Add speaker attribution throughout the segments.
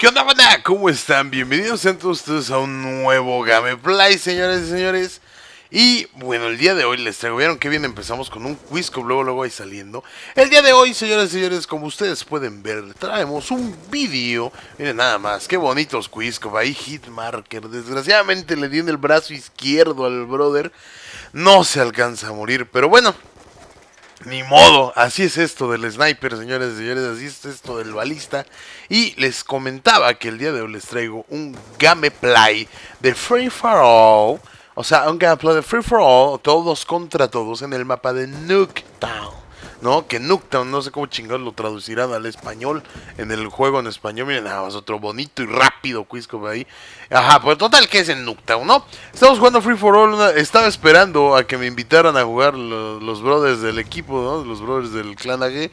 Speaker 1: ¿Qué onda, banda? ¿Cómo están? Bienvenidos a ustedes a un nuevo Gameplay, señores y señores. Y bueno, el día de hoy les traigo, vieron qué bien empezamos con un quiz luego luego ahí saliendo. El día de hoy, señores y señores, como ustedes pueden ver, traemos un vídeo. Miren nada más, qué bonitos quiz, ahí Hitmarker. Desgraciadamente le di en el brazo izquierdo al brother. No se alcanza a morir, pero bueno, ni modo, así es esto del sniper, señores y señores, así es esto del balista. Y les comentaba que el día de hoy les traigo un gameplay de Free For All. O sea, un gameplay de Free For All, todos contra todos en el mapa de Nuketown. ¿no? Que Nuketown, no sé cómo chingados lo traducirán al español en el juego en español. Miren, nada más otro bonito y rápido Quizco ahí. Ajá, pues total que es en Nuketown, ¿no? Estamos jugando Free for All. Estaba esperando a que me invitaran a jugar los, brothers del equipo, ¿no? Los brothers del clan AG.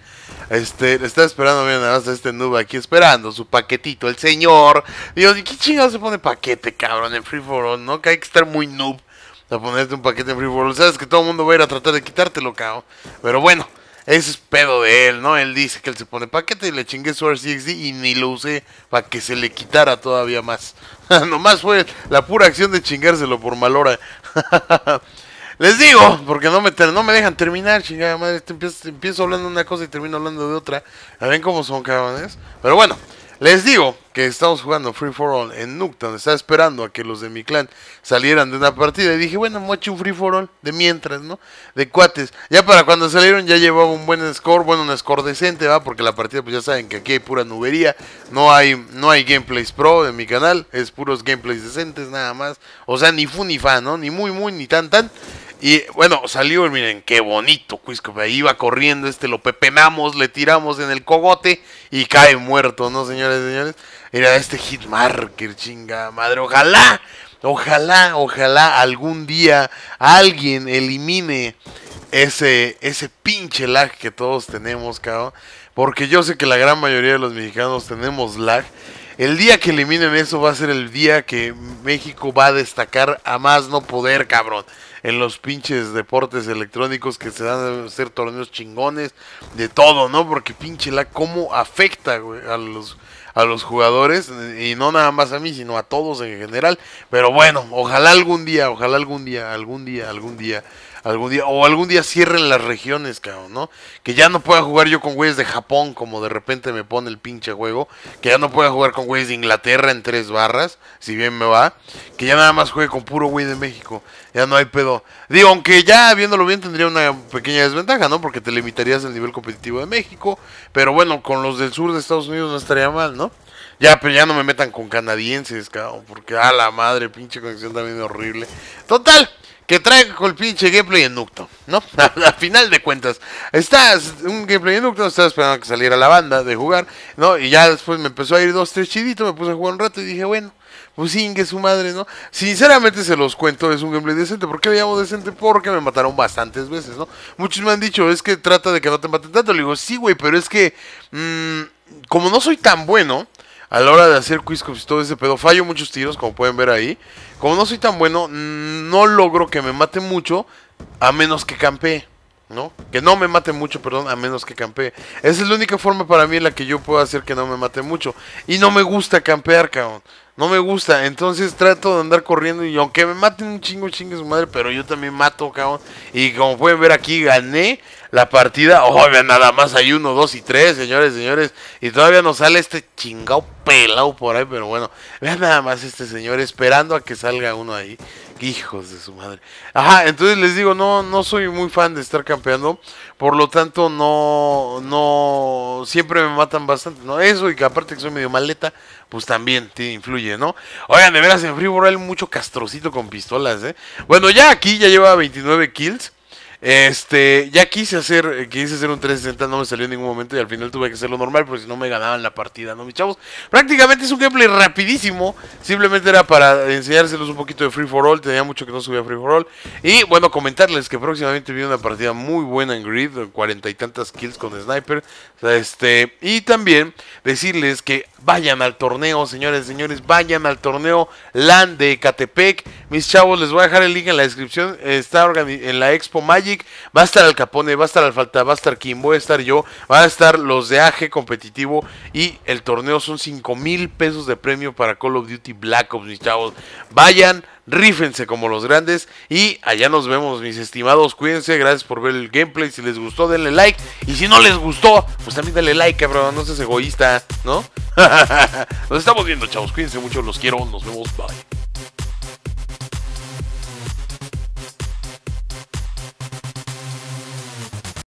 Speaker 1: Este, estaba esperando, miren, nada más a este noob aquí esperando su paquetito. El señor. Digo, ¿qué chingados se pone paquete, cabrón, en Free for All, ¿no? Que hay que estar muy noob a ponerte un paquete en Free for All. Sabes que todo el mundo va a ir a tratar de quitártelo, cabrón Pero bueno, ese es pedo de él, ¿no? Él dice que él se pone paquete y le chingué su RCXD y ni lo usé para que se le quitara todavía más. Nomás fue la pura acción de chingárselo por mal hora. Les digo, porque no me, no me dejan terminar, chingada madre. empiezo, hablando de una cosa y termino hablando de otra. A ver cómo son, cabrones? Pero bueno, les digo que estamos jugando Free For All en Nuketown. Estaba esperando a que los de mi clan salieran de una partida. Y dije, bueno, mocho un Free For All de mientras, ¿no? De cuates. Ya para cuando salieron ya llevaba un buen score. Bueno, un score decente, ¿va? Porque la partida, pues ya saben que aquí hay pura nubería. No hay, no hay gameplays pro en mi canal. Es puros gameplays decentes, nada más. O sea, ni fu ni fa, ¿no? Ni muy, muy, ni tan, tan. Y bueno, salió, miren, qué bonito Cuisco pues, iba corriendo, este lo pepenamos, le tiramos en el cogote y cae muerto, ¿no, señores señores? Era este hitmarker, chinga madre. Ojalá, ojalá, ojalá algún día alguien elimine ese, ese pinche lag que todos tenemos, cabrón. Porque yo sé que la gran mayoría de los mexicanos tenemos lag el día que eliminen eso va a ser el día que México va a destacar a más no poder, cabrón. En los pinches deportes electrónicos que se dan a hacer torneos chingones, de todo, ¿no? Porque pinche la, cómo afecta a los a los jugadores y no nada más a mí, sino a todos en general. Pero bueno, ojalá algún día, ojalá algún día, algún día, algún día algún día, o algún día cierren las regiones, cabrón, ¿no? Que ya no pueda jugar yo con güeyes de Japón, como de repente me pone el pinche juego, que ya no pueda jugar con güeyes de Inglaterra en tres barras, si bien me va, que ya nada más juegue con puro güey de México, ya no hay pedo. Digo, aunque ya viéndolo bien tendría una pequeña desventaja, ¿no? Porque te limitarías el nivel competitivo de México, pero bueno, con los del sur de Estados Unidos no estaría mal, ¿no? Ya, pero ya no me metan con canadienses, cabrón, porque a la madre, pinche conexión también horrible. Total, que traiga con el pinche gameplay en nucto, ¿no? A final de cuentas, estás un gameplay en nucto, estaba esperando que saliera la banda de jugar, ¿no? Y ya después me empezó a ir dos, tres chiditos, me puse a jugar un rato y dije, bueno, pues que su madre, ¿no? Sinceramente se los cuento, es un gameplay decente. ¿Por qué le llamo decente? Porque me mataron bastantes veces, ¿no? Muchos me han dicho, es que trata de que no te maten tanto. Le digo, sí, güey, pero es que, mm, como no soy tan bueno, a la hora de hacer quiz y todo ese pedo, fallo muchos tiros, como pueden ver ahí. Como no soy tan bueno, no logro que me mate mucho, a menos que campe ¿No? Que no me mate mucho, perdón, a menos que campe Esa es la única forma para mí en la que yo puedo hacer que no me mate mucho. Y no me gusta campear, cabrón. No me gusta. Entonces trato de andar corriendo. Y aunque me maten un chingo, chingue su madre. Pero yo también mato, cabrón. Y como pueden ver aquí, gané la partida. Oh, vean, nada más hay uno, dos y tres, señores, señores. Y todavía no sale este chingado pelado por ahí. Pero bueno, vean nada más este señor esperando a que salga uno ahí. Hijos de su madre. Ajá, entonces les digo, no, no soy muy fan de estar campeando. Por lo tanto, no, no, siempre me matan bastante. No, eso y que aparte que soy medio maleta, pues también te influye. Oigan, de veras, en Free World mucho castrocito con pistolas, ¿eh? Bueno, ya aquí ya lleva 29 kills. Este, ya quise hacer, eh, quise hacer un 360, no me salió en ningún momento y al final tuve que hacerlo normal porque si no me ganaban la partida, ¿no, mis chavos? Prácticamente es un gameplay rapidísimo, simplemente era para enseñárselos un poquito de Free For All, tenía mucho que no subía Free For All. Y bueno, comentarles que próximamente viene una partida muy buena en Grid, cuarenta y tantas kills con Sniper. Este, y también decirles que vayan al torneo, señores, señores, vayan al torneo LAN de Catepec. Mis chavos, les voy a dejar el link en la descripción, está en la Expo Maya va a estar Al Capone, va a estar Falta, va a estar Kim, voy a estar yo, va a estar los de AG competitivo y el torneo son 5 mil pesos de premio para Call of Duty Black Ops, mis chavos. Vayan, rífense como los grandes y allá nos vemos, mis estimados. Cuídense, gracias por ver el gameplay. Si les gustó, denle like. Y si no les gustó, pues también denle like, cabrón. No seas egoísta, ¿no? nos estamos viendo, chavos. Cuídense mucho, los quiero. Nos vemos, bye.